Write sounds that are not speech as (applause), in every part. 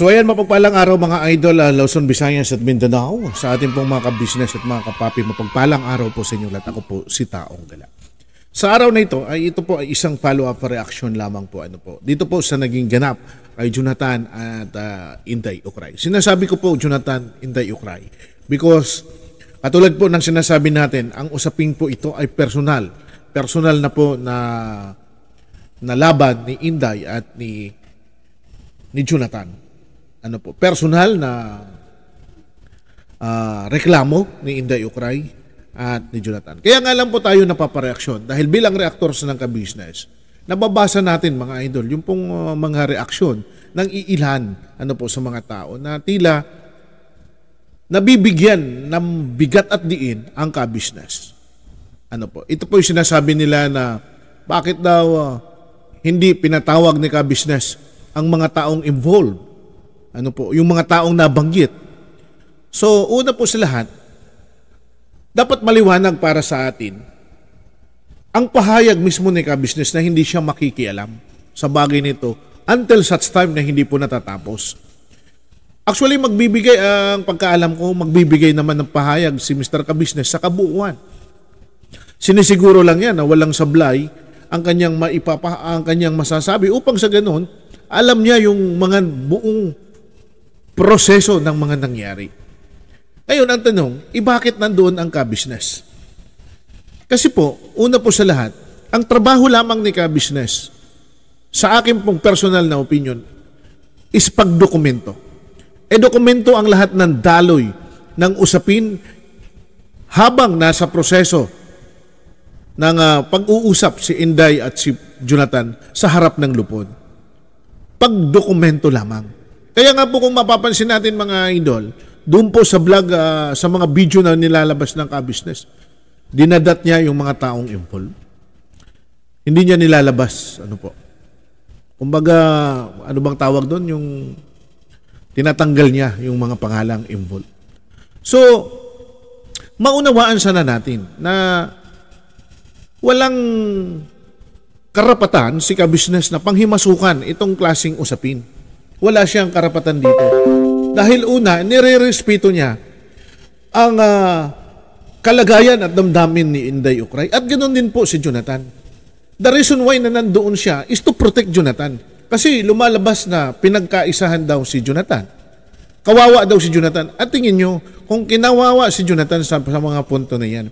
So ayan, mapagpalang araw mga idol, uh, ah, Lawson, Visayas at Mindanao. Sa ating pong mga ka at mga kapapi, mapagpalang araw po sa inyong lahat. Ako po si Taong Gala. Sa araw na ito, ay ito po ay isang follow-up reaction lamang po. Ano po. Dito po sa naging ganap ay Jonathan at uh, Inday Ukray. Sinasabi ko po Jonathan Inday Ukray because katulad po ng sinasabi natin, ang usaping po ito ay personal. Personal na po na na laban ni Inday at ni ni Jonathan ano po, personal na uh, reklamo ni Inday Ukray at ni Jonathan. Kaya nga lang po tayo napapareaksyon dahil bilang reactors ng ka-business, nababasa natin mga idol yung pong uh, mga reaksyon ng iilan ano po sa mga tao na tila nabibigyan ng bigat at diin ang ka-business. Ano po? Ito po yung sinasabi nila na bakit daw uh, hindi pinatawag ni ka-business ang mga taong involved ano po, yung mga taong nabanggit. So, una po sa lahat, dapat maliwanag para sa atin ang pahayag mismo ni ka-business na hindi siya makikialam sa bagay nito until such time na hindi po natatapos. Actually, magbibigay, ah, ang pagkaalam ko, magbibigay naman ng pahayag si Mr. Ka-business sa kabuuan. Sinisiguro lang yan na walang sablay ang kanyang maipapa ang kanyang masasabi upang sa ganoon alam niya yung mga buong proseso ng mga nangyari. Ngayon, ang tanong, eh bakit nandoon ang ka-business? Kasi po, una po sa lahat, ang trabaho lamang ni ka-business, sa akin pong personal na opinion, is pagdokumento. E dokumento ang lahat ng daloy ng usapin habang nasa proseso ng uh, pag-uusap si Inday at si Jonathan sa harap ng lupon. Pagdokumento lamang. Kaya nga po kung mapapansin natin mga idol, doon po sa vlog, uh, sa mga video na nilalabas ng kabusiness, dinadat niya yung mga taong involved. Hindi niya nilalabas, ano po. Kumbaga, ano bang tawag doon? Yung tinatanggal niya yung mga pangalang involved. So, maunawaan sana natin na walang karapatan si kabusiness na panghimasukan itong klasing usapin wala siyang karapatan dito. Dahil una, nire-respeto niya ang uh, kalagayan at damdamin ni Inday Ukray. At ganoon din po si Jonathan. The reason why na nandoon siya is to protect Jonathan. Kasi lumalabas na pinagkaisahan daw si Jonathan. Kawawa daw si Jonathan. At tingin nyo, kung kinawawa si Jonathan sa, sa mga punto na yan,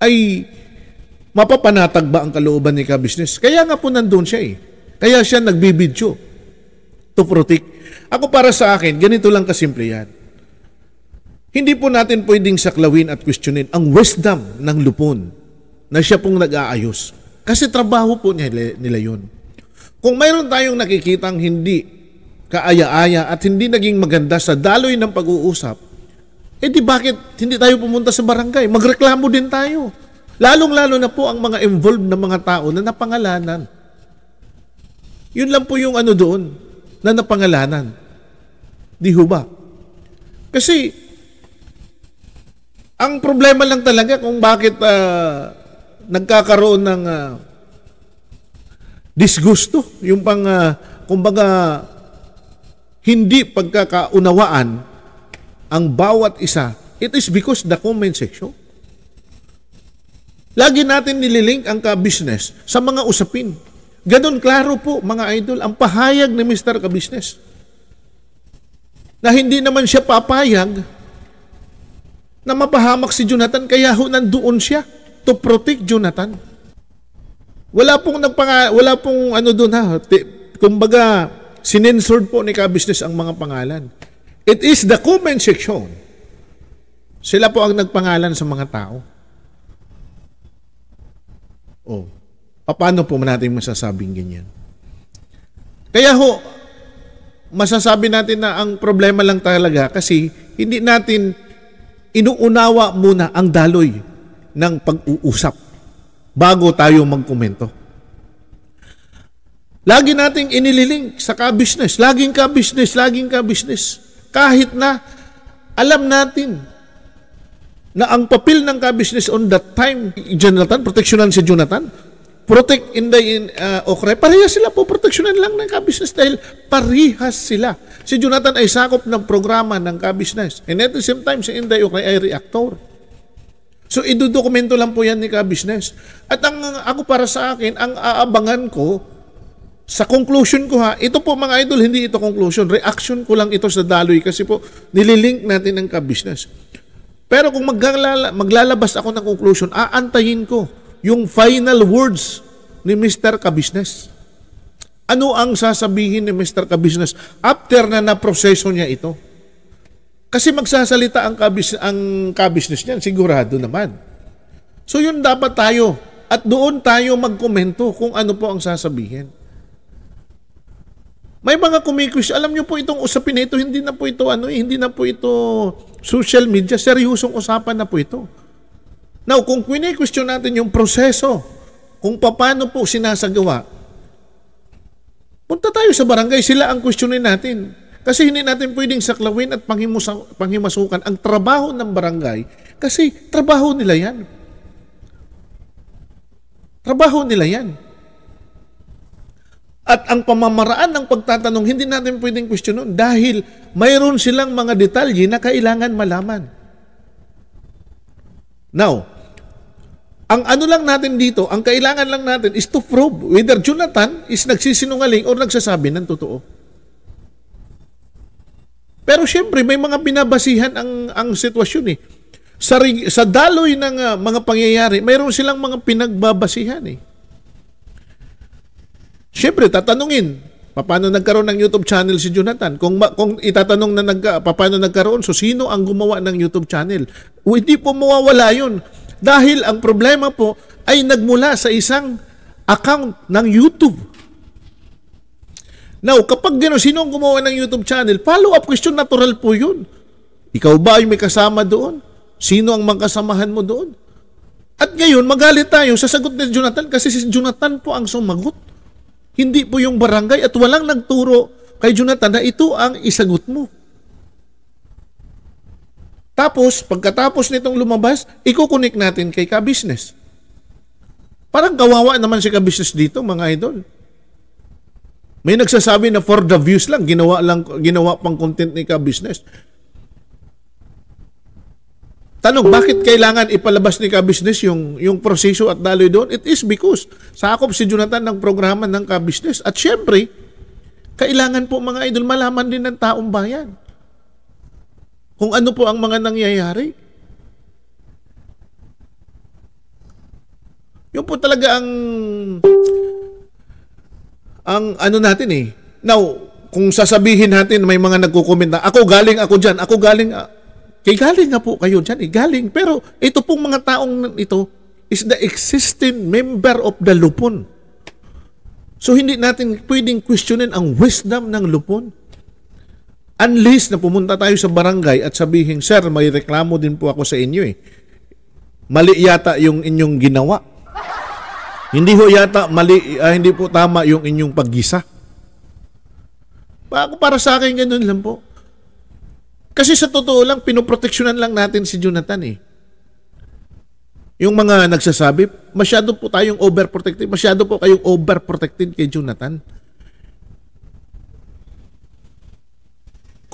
ay mapapanatag ba ang kalooban ni ka-business? Kaya nga po nandoon siya eh. Kaya siya nagbibidyo to protect. Ako para sa akin, ganito lang kasimple yan. Hindi po natin pwedeng saklawin at questionin ang wisdom ng lupon na siya pong nag-aayos. Kasi trabaho po niya nila yun. Kung mayroon tayong nakikitang hindi kaaya-aya at hindi naging maganda sa daloy ng pag-uusap, eh di bakit hindi tayo pumunta sa barangay? Magreklamo din tayo. Lalong-lalo na po ang mga involved na mga tao na napangalanan. Yun lang po yung ano doon na napangalanan. Di ho ba? Kasi, ang problema lang talaga kung bakit uh, nagkakaroon ng uh, disgusto, yung pang, uh, kumbaga, hindi pagkakaunawaan ang bawat isa, it is because the comment section. Lagi natin nililink ang ka-business sa mga usapin. Ganon klaro po mga idol ang pahayag ni Mr. Kabisnes na hindi naman siya papayag na mapahamak si Jonathan kaya ho nandoon siya to protect Jonathan. Wala pong nagpanga wala pong ano doon ha. T- kumbaga sinensored po ni Ka ang mga pangalan. It is the comment section. Sila po ang nagpangalan sa mga tao. Oh. Paano po natin masasabing ganyan? Kaya ho, masasabi natin na ang problema lang talaga kasi hindi natin inuunawa muna ang daloy ng pag-uusap bago tayo magkomento. Lagi nating inililing sa ka-business, laging ka-business, laging ka-business. Kahit na alam natin na ang papel ng ka-business on that time, Jonathan, proteksyonan si Jonathan, protect in the in, uh, Okre, parehas sila po, proteksyonan lang ng ka dahil parehas sila. Si Jonathan ay sakop ng programa ng ka And at the same time, si Inday Okre ay reactor. So, idodokumento lang po yan ni ka At ang ako para sa akin, ang aabangan ko, sa conclusion ko ha, ito po mga idol, hindi ito conclusion. Reaction ko lang ito sa daloy kasi po nililink natin ang ka Pero kung maglala, maglalabas ako ng conclusion, aantayin ko yung final words ni Mr. Kabisnes. Ano ang sasabihin ni Mr. Kabisnes after na na-proseso niya ito? Kasi magsasalita ang, kabis, ang kabisnes niyan, sigurado naman. So yun dapat tayo. At doon tayo magkomento kung ano po ang sasabihin. May mga kumikwis, alam niyo po itong usapin na ito, hindi na po ito ano, eh, hindi na po ito social media, seryosong usapan na po ito. Now, kung kwini-question natin yung proseso, kung paano po sinasagawa, punta tayo sa barangay, sila ang questionin natin. Kasi hindi natin pwedeng saklawin at panghimusa, panghimasukan ang trabaho ng barangay kasi trabaho nila yan. Trabaho nila yan. At ang pamamaraan ng pagtatanong, hindi natin pwedeng questionin dahil mayroon silang mga detalye na kailangan malaman. Now, ang ano lang natin dito, ang kailangan lang natin is to probe whether Jonathan is nagsisinungaling or nagsasabi ng totoo. Pero siyempre, may mga binabasihan ang, ang sitwasyon eh. Sa, sa daloy ng uh, mga pangyayari, mayroon silang mga pinagbabasihan eh. Siyempre, tatanungin, paano nagkaroon ng YouTube channel si Jonathan? Kung, kung itatanong na nag, paano nagkaroon, so sino ang gumawa ng YouTube channel? O, hindi po mawawala yun dahil ang problema po ay nagmula sa isang account ng YouTube. Now, kapag gano'n, sino ang gumawa ng YouTube channel? Follow-up question, natural po yun. Ikaw ba ay may kasama doon? Sino ang magkasamahan mo doon? At ngayon, magalit tayo sa sagot ni Jonathan kasi si Jonathan po ang sumagot. Hindi po yung barangay at walang nagturo kay Jonathan na ito ang isagot mo. Tapos, pagkatapos nitong lumabas, ikukunik natin kay ka-business. Parang kawawa naman si ka-business dito, mga idol. May nagsasabi na for the views lang, ginawa, lang, ginawa pang content ni ka-business. Tanong, bakit kailangan ipalabas ni ka-business yung, yung proseso at daloy doon? It is because sakop si Jonathan ng programa ng ka-business. At syempre, kailangan po mga idol malaman din ng taong bayan. Kung ano po ang mga nangyayari. Yun po talaga ang ang ano natin eh. Now, kung sasabihin natin may mga nagko-comment na ako galing ako diyan, ako galing kay ah. eh, galing nga po kayo diyan eh, galing. Pero ito pong mga taong ito is the existing member of the Lupon. So hindi natin pwedeng questionin ang wisdom ng Lupon. Unless na pumunta tayo sa barangay at sabihin, Sir, may reklamo din po ako sa inyo eh. Mali yata yung inyong ginawa. hindi ho yata mali, ah, hindi po tama yung inyong paggisa. Ako para sa akin, ganun lang po. Kasi sa totoo lang, pinoproteksyonan lang natin si Jonathan eh. Yung mga nagsasabi, masyado po tayong overprotective, masyado po kayong overprotective kay Jonathan.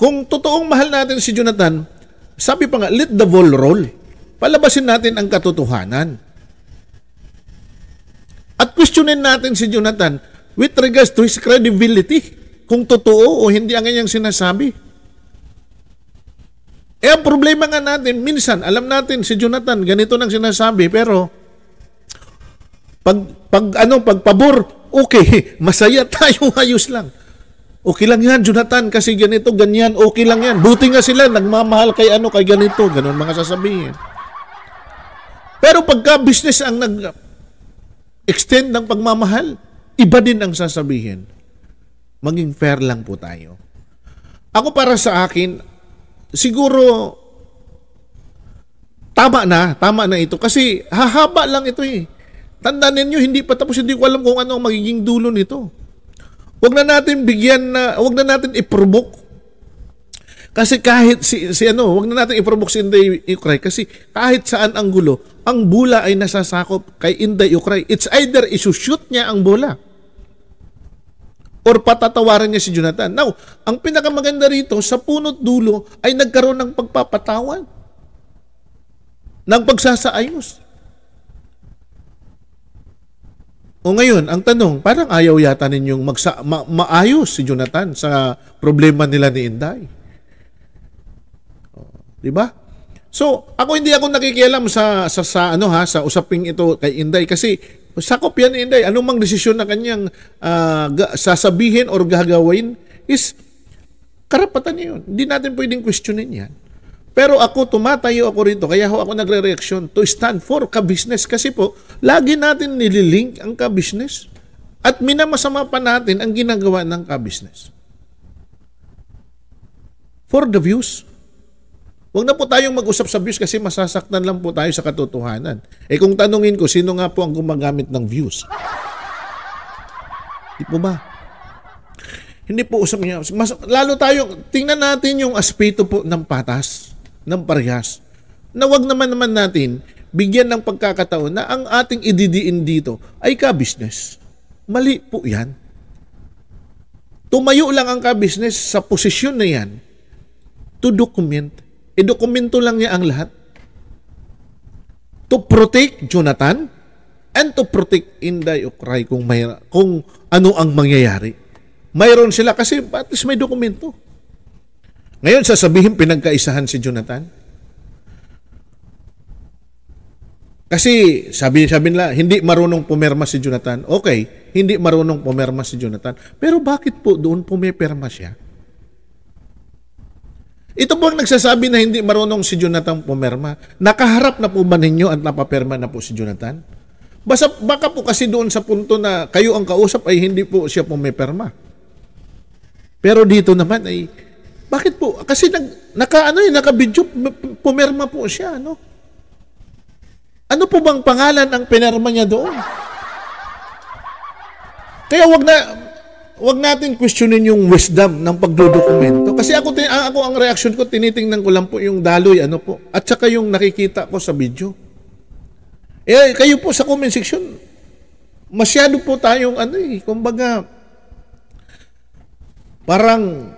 Kung totoong mahal natin si Jonathan, sabi pa nga, let the ball roll. Palabasin natin ang katotohanan. At questionin natin si Jonathan with regards to his credibility kung totoo o hindi ang kanyang sinasabi. E ang problema nga natin, minsan, alam natin si Jonathan, ganito nang sinasabi, pero pag, pag ano, pag pabor, okay, (laughs) masaya tayo, (laughs) ayos lang. Okay lang yan, Jonathan, kasi ganito, ganyan, okay lang yan. Buti nga sila, nagmamahal kay ano, kay ganito. Ganon mga sasabihin. Pero pagka business ang nag-extend ng pagmamahal, iba din ang sasabihin. Maging fair lang po tayo. Ako para sa akin, siguro tama na, tama na ito. Kasi hahaba lang ito eh. Tandaan ninyo, hindi pa tapos, hindi ko alam kung ano ang magiging dulo nito. Huwag na natin bigyan na, huwag na natin i iprovoke. Kasi kahit si, si ano, huwag na natin iprovoke si Inday Ukray kasi kahit saan ang gulo, ang bula ay nasasakop kay Inday Ukray. It's either i-shoot niya ang bola or patatawaran niya si Jonathan. Now, ang pinakamaganda rito, sa punot dulo ay nagkaroon ng pagpapatawan, ng pagsasaayos. O ngayon, ang tanong, parang ayaw yata ninyong magsa- ma- maayos si Jonathan sa problema nila ni Inday. Oh, di ba? So, ako hindi ako nakikialam sa, sa, sa ano ha, sa usaping ito kay Inday kasi sakop yan ni Inday. Anong mang desisyon na kanyang uh, sasabihin or gagawin is karapatan niya yun. Hindi natin pwedeng questionin yan. Pero ako, tumatayo ako rito, kaya ho ako nagre-reaction to stand for ka-business. Kasi po, lagi natin nililink ang ka-business. At minamasama pa natin ang ginagawa ng ka-business. For the views. Huwag na po tayong mag-usap sa views kasi masasaktan lang po tayo sa katotohanan. Eh kung tanungin ko, sino nga po ang gumagamit ng views? Di po ba? Hindi po usap niya. Mas, lalo tayo, tingnan natin yung aspeto po ng patas ng parehas. Na wag naman naman natin bigyan ng pagkakataon na ang ating ididiin dito ay ka-business. Mali po yan. Tumayo lang ang ka-business sa posisyon na yan to document. I-dokumento e, lang niya ang lahat. To protect Jonathan and to protect Inday Ukray kung, may, kung ano ang mangyayari. Mayroon sila kasi at least may dokumento. Ngayon, sasabihin pinagkaisahan si Jonathan? Kasi sabi sabi nila, hindi marunong pumirma si Jonathan. Okay, hindi marunong pumirma si Jonathan. Pero bakit po doon pumipirma siya? Ito po ang nagsasabi na hindi marunong si Jonathan pumirma. Nakaharap na po ba ninyo at napapirma na po si Jonathan? Basta, baka po kasi doon sa punto na kayo ang kausap ay hindi po siya pumipirma. Pero dito naman ay bakit po? Kasi nag, naka, ano eh, naka-video, pumirma po siya, ano? Ano po bang pangalan ang pinirma niya doon? Kaya wag na wag natin questionin yung wisdom ng pagdodokumento. Kasi ako ako ang reaction ko tinitingnan ko lang po yung daloy ano po at saka yung nakikita ko sa video. Eh kayo po sa comment section masyado po tayong ano eh kumbaga parang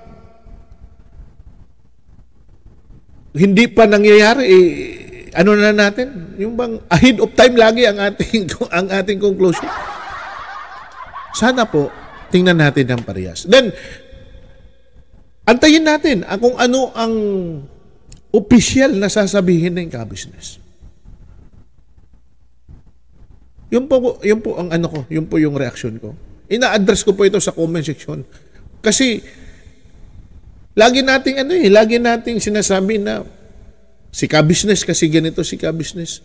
hindi pa nangyayari, eh, ano na natin? Yung bang ahead of time lagi ang ating, (laughs) ang ating conclusion? Sana po, tingnan natin ang parehas. Then, antayin natin ang kung ano ang official na sasabihin ng ka-business. Yun po, yun po ang ano ko, yun po yung reaction ko. Ina-address ko po ito sa comment section. Kasi, Lagi nating ano eh, lagi nating sinasabi na si ka-business kasi ganito si ka-business.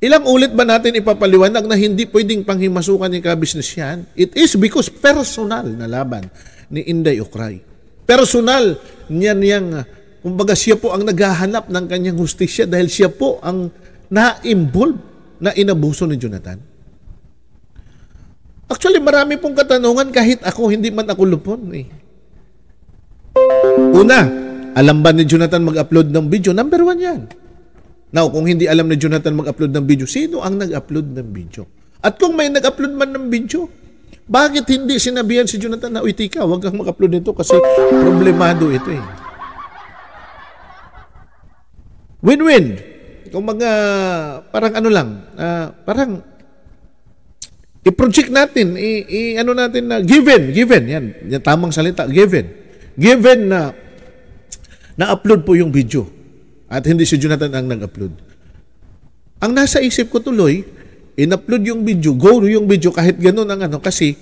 Ilang ulit ba natin ipapaliwanag na hindi pwedeng panghimasukan ni ka-business yan? It is because personal na laban ni Inday Ukray. Personal niya niyang, kumbaga siya po ang naghahanap ng kanyang hustisya dahil siya po ang na-involve na inabuso ni Jonathan. Actually, marami pong katanungan kahit ako, hindi man ako lupon eh. Una, alam ba ni Jonathan mag-upload ng video? Number one yan. Now, kung hindi alam ni Jonathan mag-upload ng video, sino ang nag-upload ng video? At kung may nag-upload man ng video, bakit hindi sinabihan si Jonathan na, uy, tika, huwag kang mag-upload nito kasi problemado ito eh. Win-win. Kung mga, parang ano lang, uh, parang i-project natin, i, ano natin na given, given, yan, yan tamang salita, given given na na-upload po yung video at hindi si Jonathan ang nag-upload. Ang nasa isip ko tuloy, in-upload yung video, go yung video kahit ganun ang ano kasi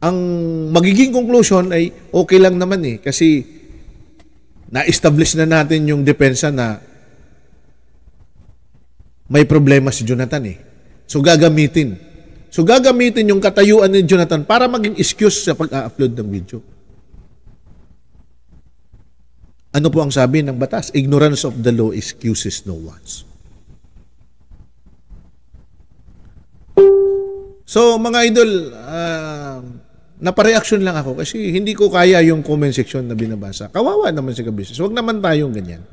ang magiging conclusion ay okay lang naman eh kasi na-establish na natin yung depensa na may problema si Jonathan eh. So gagamitin So gagamitin yung katayuan ni Jonathan para maging excuse sa pag-upload ng video. Ano po ang sabi ng batas? Ignorance of the law excuses no one. So mga idol, uh, napareaksyon lang ako kasi hindi ko kaya yung comment section na binabasa. Kawawa naman si Kabisis. Huwag naman tayong ganyan.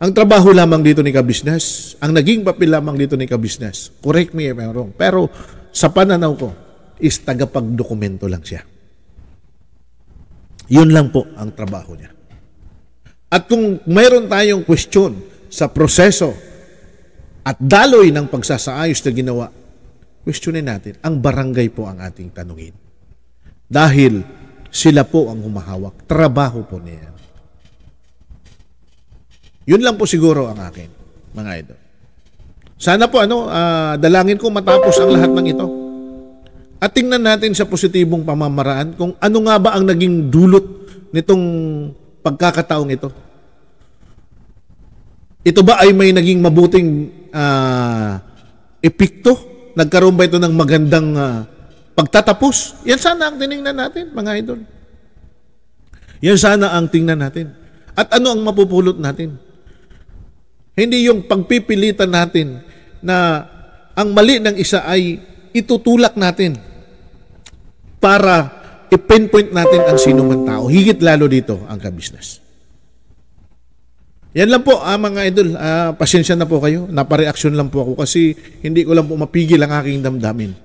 Ang trabaho lamang dito ni ka-business, ang naging papel lamang dito ni ka-business, correct me if I'm wrong, pero sa pananaw ko, is tagapagdokumento lang siya. Yun lang po ang trabaho niya. At kung mayroon tayong question sa proseso at daloy ng pagsasaayos na ginawa, questionin natin, ang barangay po ang ating tanungin. Dahil sila po ang humahawak, trabaho po niya. Yun lang po siguro ang akin, mga idol. Sana po ano, uh, dalangin ko matapos ang lahat ng ito. At tingnan natin sa positibong pamamaraan kung ano nga ba ang naging dulot nitong pagkakataong ito. Ito ba ay may naging mabuting uh, epekto? Nagkaroon ba ito ng magandang uh, pagtatapos? Yan sana ang tiningnan natin, mga idol. Yan sana ang tingnan natin. At ano ang mapupulot natin? Hindi yung pagpipilitan natin na ang mali ng isa ay itutulak natin para i-pinpoint natin ang sino man tao. Higit lalo dito ang kabisnes. Yan lang po ah, mga idol. Ah, pasensya na po kayo. Napareaksyon lang po ako kasi hindi ko lang po mapigil ang aking damdamin.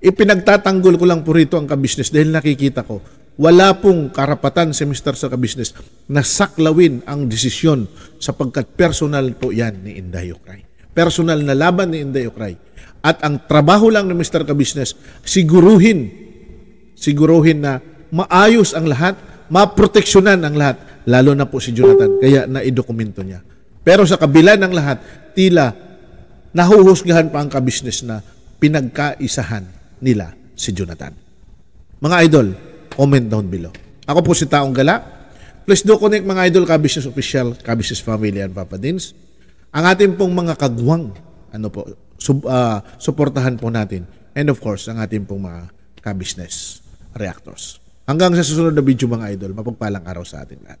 Ipinagtatanggol ko lang po rito ang kabisnes dahil nakikita ko wala pong karapatan si Mr. Saka Business na saklawin ang desisyon sapagkat personal po yan ni Inday Ukray. Personal na laban ni Inday Ukray. At ang trabaho lang ni Mr. Ka Business, siguruhin, siguruhin na maayos ang lahat, maproteksyonan ang lahat, lalo na po si Jonathan. Kaya naidokumento niya. Pero sa kabila ng lahat, tila nahuhusgahan pa ang kabisnes na pinagkaisahan nila si Jonathan. Mga idol, comment down below. Ako po si Taong Gala. Please do connect mga idol, Kabisnes Official, Kabisnes Family and Papa Dins. Ang ating pong mga kagwang, ano po, sub, uh, suportahan po natin. And of course, ang ating pong mga kabisnes reactors. Hanggang sa susunod na video mga idol, mapagpalang araw sa ating lahat.